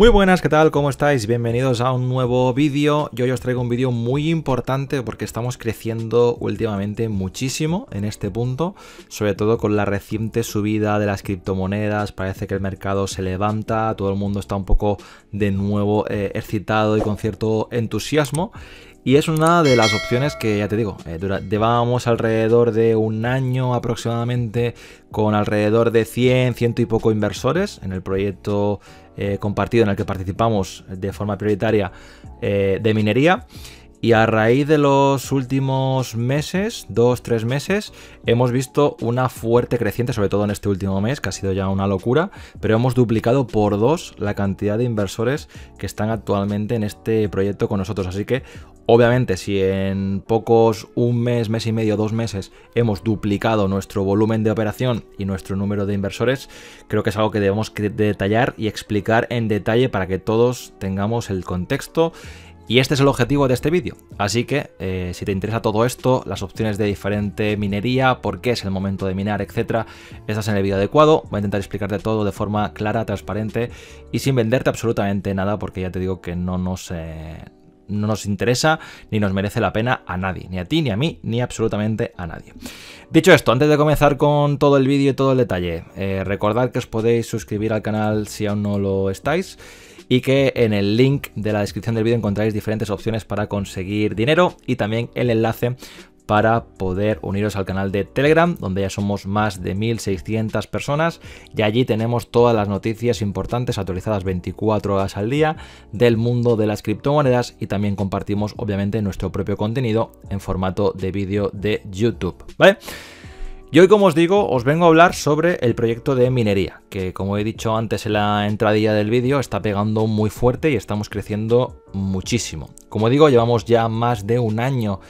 Muy buenas, ¿qué tal? ¿Cómo estáis? Bienvenidos a un nuevo vídeo. Yo os traigo un vídeo muy importante porque estamos creciendo últimamente muchísimo en este punto, sobre todo con la reciente subida de las criptomonedas, parece que el mercado se levanta, todo el mundo está un poco de nuevo eh, excitado y con cierto entusiasmo. Y es una de las opciones que, ya te digo, eh, Llevamos alrededor de un año aproximadamente con alrededor de 100, ciento y poco inversores en el proyecto eh, compartido en el que participamos de forma prioritaria eh, de minería. Y a raíz de los últimos meses, dos, tres meses, hemos visto una fuerte creciente, sobre todo en este último mes, que ha sido ya una locura, pero hemos duplicado por dos la cantidad de inversores que están actualmente en este proyecto con nosotros. Así que Obviamente, si en pocos, un mes, mes y medio, dos meses, hemos duplicado nuestro volumen de operación y nuestro número de inversores, creo que es algo que debemos detallar y explicar en detalle para que todos tengamos el contexto. Y este es el objetivo de este vídeo. Así que, eh, si te interesa todo esto, las opciones de diferente minería, por qué es el momento de minar, etcétera, estás en el vídeo adecuado. Voy a intentar explicarte todo de forma clara, transparente y sin venderte absolutamente nada, porque ya te digo que no nos no nos interesa ni nos merece la pena a nadie, ni a ti, ni a mí, ni absolutamente a nadie. Dicho esto, antes de comenzar con todo el vídeo y todo el detalle, eh, recordad que os podéis suscribir al canal si aún no lo estáis y que en el link de la descripción del vídeo encontráis diferentes opciones para conseguir dinero y también el enlace para poder uniros al canal de Telegram, donde ya somos más de 1.600 personas y allí tenemos todas las noticias importantes actualizadas 24 horas al día del mundo de las criptomonedas y también compartimos obviamente nuestro propio contenido en formato de vídeo de YouTube, ¿vale? Y hoy, como os digo, os vengo a hablar sobre el proyecto de minería, que como he dicho antes en la entradilla del vídeo, está pegando muy fuerte y estamos creciendo muchísimo. Como digo, llevamos ya más de un año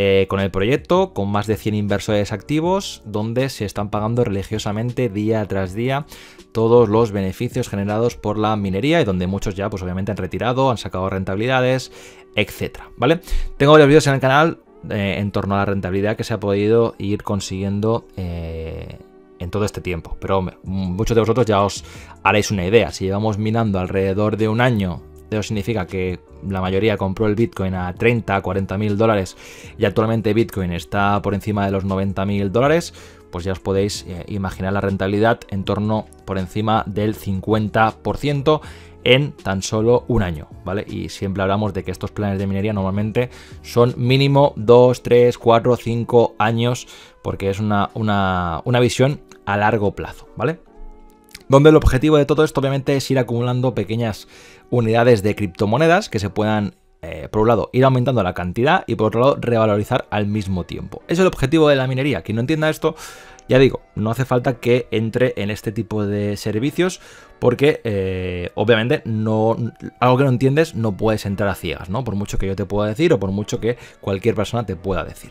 eh, con el proyecto, con más de 100 inversores activos, donde se están pagando religiosamente día tras día todos los beneficios generados por la minería y donde muchos ya pues obviamente han retirado, han sacado rentabilidades, etcétera, ¿vale? Tengo varios vídeos en el canal eh, en torno a la rentabilidad que se ha podido ir consiguiendo eh, en todo este tiempo. Pero muchos de vosotros ya os haréis una idea. Si llevamos minando alrededor de un año eso significa que la mayoría compró el Bitcoin a 30, 40 mil dólares y actualmente Bitcoin está por encima de los 90 mil dólares, pues ya os podéis eh, imaginar la rentabilidad en torno por encima del 50% en tan solo un año, ¿vale? Y siempre hablamos de que estos planes de minería normalmente son mínimo 2, 3, 4, 5 años, porque es una, una, una visión a largo plazo, ¿vale? donde el objetivo de todo esto obviamente es ir acumulando pequeñas unidades de criptomonedas que se puedan eh, por un lado, ir aumentando la cantidad y por otro lado, revalorizar al mismo tiempo. Es el objetivo de la minería. Quien no entienda esto, ya digo, no hace falta que entre en este tipo de servicios porque eh, obviamente no, algo que no entiendes no puedes entrar a ciegas, ¿no? Por mucho que yo te pueda decir o por mucho que cualquier persona te pueda decir.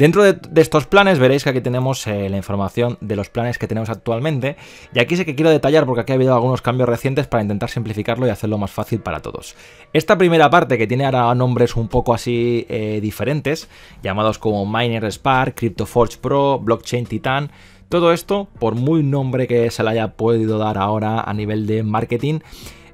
Dentro de, estos planes veréis que aquí tenemos eh, la información de los planes que tenemos actualmente y aquí sé que quiero detallar porque aquí ha habido algunos cambios recientes para intentar simplificarlo y hacerlo más fácil para todos. Esta primera parte que tiene ahora nombres un poco así eh, diferentes, llamados como Miner Spark, CryptoForge Pro, Blockchain Titan... Todo esto, por muy nombre que se le haya podido dar ahora a nivel de marketing,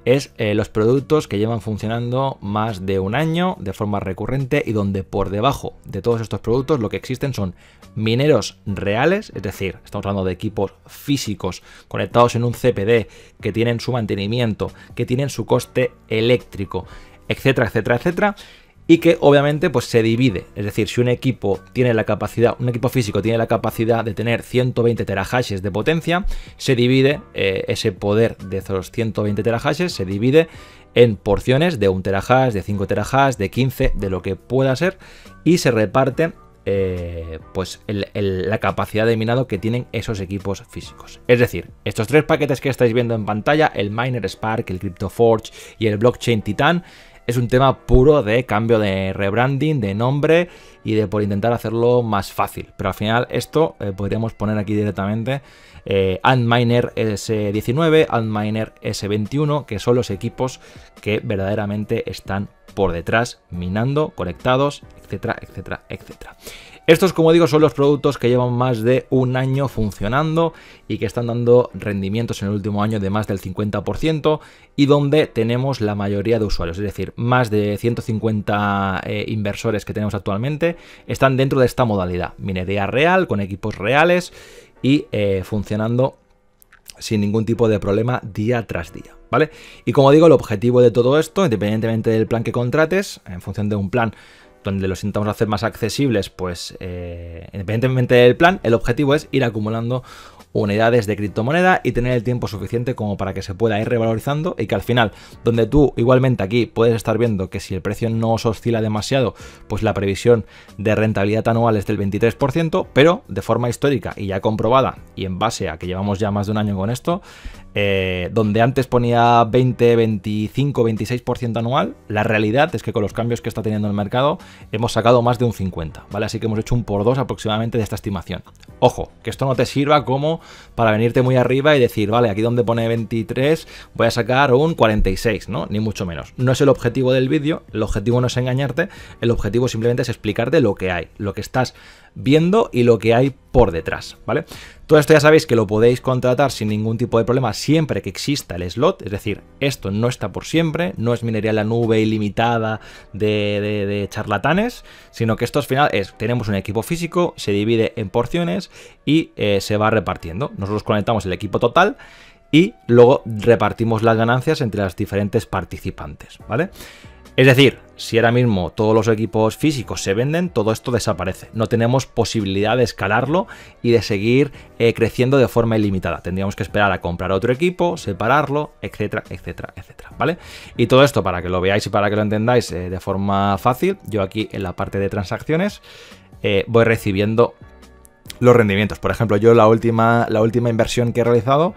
es eh, los productos que llevan funcionando más de un año de forma recurrente y donde por debajo de todos estos productos lo que existen son mineros reales, es decir, estamos hablando de equipos físicos conectados en un CPD que tienen su mantenimiento, que tienen su coste eléctrico, etcétera, etcétera, etcétera y que obviamente pues se divide, es decir, si un equipo tiene la capacidad, un equipo físico tiene la capacidad de tener 120 terahashes de potencia, se divide eh, ese poder de esos 120 terahashes, se divide en porciones de 1 terahash, de 5 terahash, de 15, de lo que pueda ser, y se reparte eh, pues la capacidad de minado que tienen esos equipos físicos. Es decir, estos tres paquetes que estáis viendo en pantalla, el Miner Spark, el CryptoForge y el Blockchain Titan, es un tema puro de cambio de rebranding, de nombre y de por intentar hacerlo más fácil. Pero al final esto eh, podríamos poner aquí directamente eh, Antminer S19, Antminer S21, que son los equipos que verdaderamente están por detrás, minando, conectados, etcétera, etcétera, etcétera. Estos, como digo, son los productos que llevan más de un año funcionando y que están dando rendimientos en el último año de más del 50% y donde tenemos la mayoría de usuarios, es decir, más de 150 eh, inversores que tenemos actualmente están dentro de esta modalidad, minería real, con equipos reales y eh, funcionando sin ningún tipo de problema día tras día. ¿vale? Y como digo, el objetivo de todo esto, independientemente del plan que contrates, en función de un plan donde los intentamos hacer más accesibles, pues eh, independientemente del plan, el objetivo es ir acumulando unidades de criptomoneda y tener el tiempo suficiente como para que se pueda ir revalorizando y que al final, donde tú igualmente aquí puedes estar viendo que si el precio no os oscila demasiado, pues la previsión de rentabilidad anual es del 23%, pero de forma histórica y ya comprobada y en base a que llevamos ya más de un año con esto, eh, donde antes ponía 20, 25, 26% anual, la realidad es que con los cambios que está teniendo el mercado, hemos sacado más de un 50, ¿vale? Así que hemos hecho un por dos aproximadamente de esta estimación. Ojo, que esto no te sirva como para venirte muy arriba y decir, vale, aquí donde pone 23 voy a sacar un 46, ¿no? Ni mucho menos. No es el objetivo del vídeo, el objetivo no es engañarte, el objetivo simplemente es explicarte lo que hay, lo que estás viendo y lo que hay por detrás, ¿vale? Todo esto ya sabéis que lo podéis contratar sin ningún tipo de problema siempre que exista el slot, es decir, esto no está por siempre, no es minería la nube ilimitada de, de, charlatanes, sino que esto al final es, tenemos un equipo físico, se divide en porciones y eh, se va repartiendo. Nosotros conectamos el equipo total y luego repartimos las ganancias entre las diferentes participantes, ¿vale? Es decir, si ahora mismo todos los equipos físicos se venden, todo esto desaparece. No tenemos posibilidad de escalarlo y de seguir eh, creciendo de forma ilimitada. Tendríamos que esperar a comprar otro equipo, separarlo, etcétera, etcétera, etcétera. ¿Vale? Y todo esto para que lo veáis y para que lo entendáis eh, de forma fácil, yo aquí en la parte de transacciones eh, voy recibiendo los rendimientos. Por ejemplo, yo la última, la última inversión que he realizado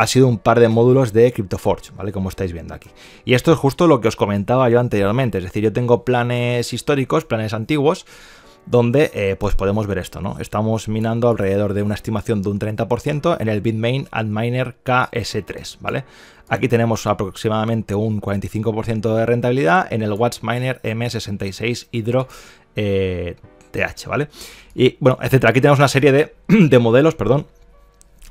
ha sido un par de módulos de CryptoForge, ¿vale? Como estáis viendo aquí. Y esto es justo lo que os comentaba yo anteriormente, es decir, yo tengo planes históricos, planes antiguos, donde eh, pues podemos ver esto, ¿no? Estamos minando alrededor de una estimación de un 30% en el Bitmain Antminer KS3, ¿vale? Aquí tenemos aproximadamente un 45% de rentabilidad en el Watchminer M66 Hydro TH, eh, ¿vale? Y bueno, etcétera. Aquí tenemos una serie de, de modelos, perdón,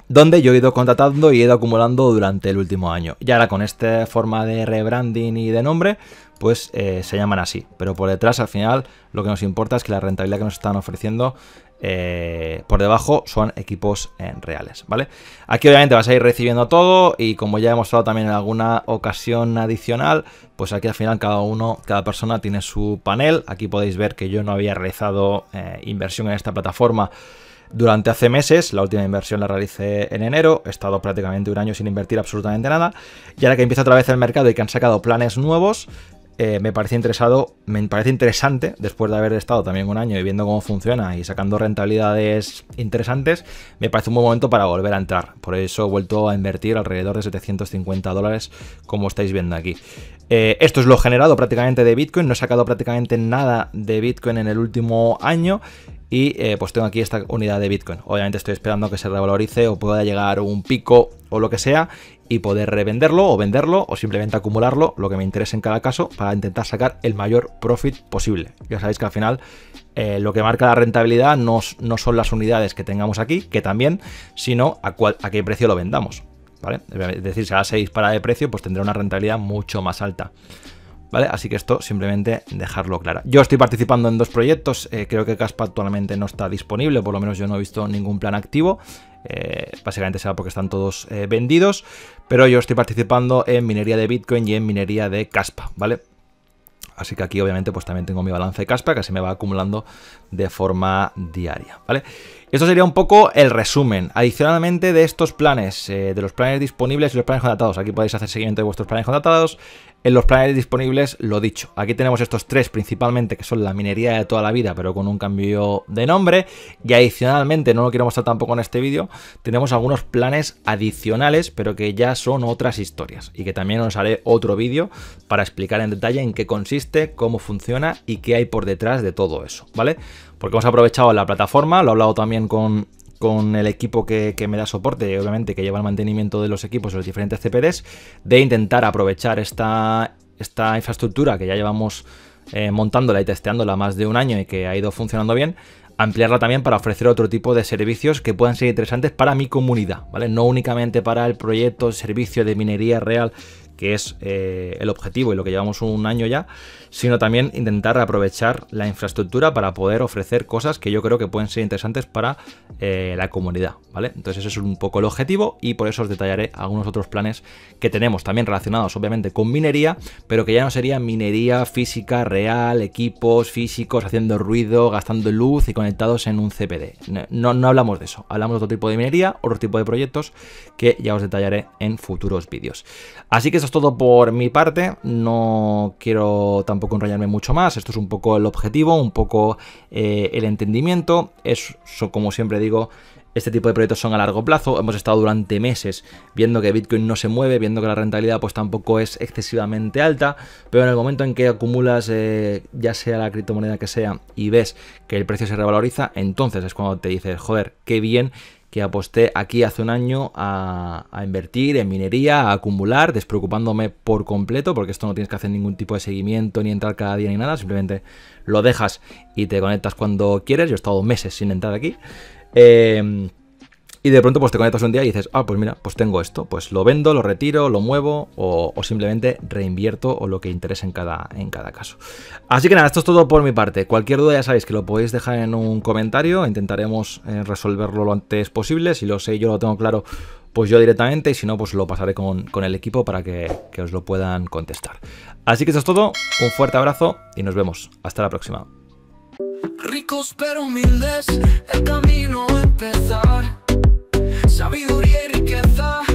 donde yo he ido contratando y he ido acumulando durante el último año. Y ahora con esta forma de rebranding y de nombre, pues eh, se llaman así. Pero por detrás, al final, lo que nos importa es que la rentabilidad que nos están ofreciendo eh, por debajo son equipos eh, reales, ¿vale? Aquí obviamente vas a ir recibiendo todo y como ya he mostrado también en alguna ocasión adicional, pues aquí al final cada uno, cada persona tiene su panel. Aquí podéis ver que yo no había realizado inversión en esta plataforma durante hace meses, la última inversión la realicé en enero, he estado prácticamente un año sin invertir absolutamente nada, y ahora que empieza otra vez el mercado y que han sacado planes nuevos, eh, me parece interesado, me parece interesante, después de haber estado también un año y viendo cómo funciona y sacando rentabilidades interesantes, me parece un buen momento para volver a entrar. Por eso he vuelto a invertir alrededor de 750 dólares, como estáis viendo aquí. Eh, esto es lo generado prácticamente de Bitcoin, no he sacado prácticamente nada de Bitcoin en el último año y eh, pues tengo aquí esta unidad de Bitcoin. Obviamente estoy esperando que se revalorice o pueda llegar un pico o lo que sea y poder revenderlo o venderlo o simplemente acumularlo, lo que me interese en cada caso, para intentar sacar el mayor profit posible. Ya sabéis que al final eh, lo que marca la rentabilidad no, son las unidades que tengamos aquí, que también, sino a, a qué precio lo vendamos. ¿vale? Es decir, si ahora se para de precio, pues tendrá una rentabilidad mucho más alta. ¿vale? Así que esto simplemente dejarlo claro. Yo estoy participando en dos proyectos, eh, creo que Caspa actualmente no está disponible, por lo menos yo no he visto ningún plan activo. Eh, básicamente será porque están todos eh, vendidos, pero yo estoy participando en minería de Bitcoin y en minería de Caspa, ¿vale? Así que aquí obviamente pues también tengo mi balance de Caspa que se me va acumulando de forma diaria, ¿vale? vale esto sería un poco el resumen. Adicionalmente de estos planes, eh, de los planes disponibles y los planes contratados. Aquí podéis hacer seguimiento de vuestros planes contratados. En los planes disponibles, lo dicho. Aquí tenemos estos tres principalmente, que son la minería de toda la vida, pero con un cambio de nombre. Y adicionalmente, no lo quiero mostrar tampoco en este vídeo, tenemos algunos planes adicionales, pero que ya son otras historias. Y que también os haré otro vídeo para explicar en detalle en qué consiste, cómo funciona y qué hay por detrás de todo eso, ¿vale? porque hemos aprovechado la plataforma, lo he hablado también con, el equipo que, me da soporte, obviamente que lleva el mantenimiento de los equipos los diferentes CPDs, de intentar aprovechar esta, esta infraestructura que ya llevamos eh, montándola y testeándola más de un año y que ha ido funcionando bien, ampliarla también para ofrecer otro tipo de servicios que puedan ser interesantes para mi comunidad, ¿vale? No únicamente para el proyecto, servicio de minería real que es eh, el objetivo y lo que llevamos un año ya, sino también intentar aprovechar la infraestructura para poder ofrecer cosas que yo creo que pueden ser interesantes para eh, la comunidad, ¿vale? Entonces ese es un poco el objetivo y por eso os detallaré algunos otros planes que tenemos también relacionados obviamente con minería, pero que ya no sería minería física, real, equipos físicos, haciendo ruido, gastando luz y conectados en un CPD. No, no hablamos de eso, hablamos de otro tipo de minería, otro tipo de proyectos que ya os detallaré en futuros vídeos. Así que eso todo por mi parte, no quiero tampoco enrollarme mucho más, esto es un poco el objetivo, un poco eh, el entendimiento, eso como siempre digo, este tipo de proyectos son a largo plazo. Hemos estado durante meses viendo que Bitcoin no se mueve, viendo que la rentabilidad pues tampoco es excesivamente alta, pero en el momento en que acumulas eh, ya sea la criptomoneda que sea y ves que el precio se revaloriza, entonces es cuando te dices, joder, qué bien que aposté aquí hace un año a, invertir en minería, a acumular, despreocupándome por completo, porque esto no tienes que hacer ningún tipo de seguimiento, ni entrar cada día ni nada, simplemente lo dejas y te conectas cuando quieres. Yo he estado meses sin entrar aquí. Eh, y de pronto pues te conectas un día y dices, ah, pues mira, pues tengo esto, pues lo vendo, lo retiro, lo muevo o, simplemente reinvierto o lo que interese en cada, en cada caso. Así que nada, esto es todo por mi parte. Cualquier duda ya sabéis que lo podéis dejar en un comentario, intentaremos eh, resolverlo lo antes posible. Si lo sé, yo lo tengo claro, pues yo directamente y si no, pues lo pasaré con, el equipo para que, os lo puedan contestar. Así que esto es todo, un fuerte abrazo y nos vemos. Hasta la próxima. Ricos pero humildes, el camino empezar sabiduría y riqueza.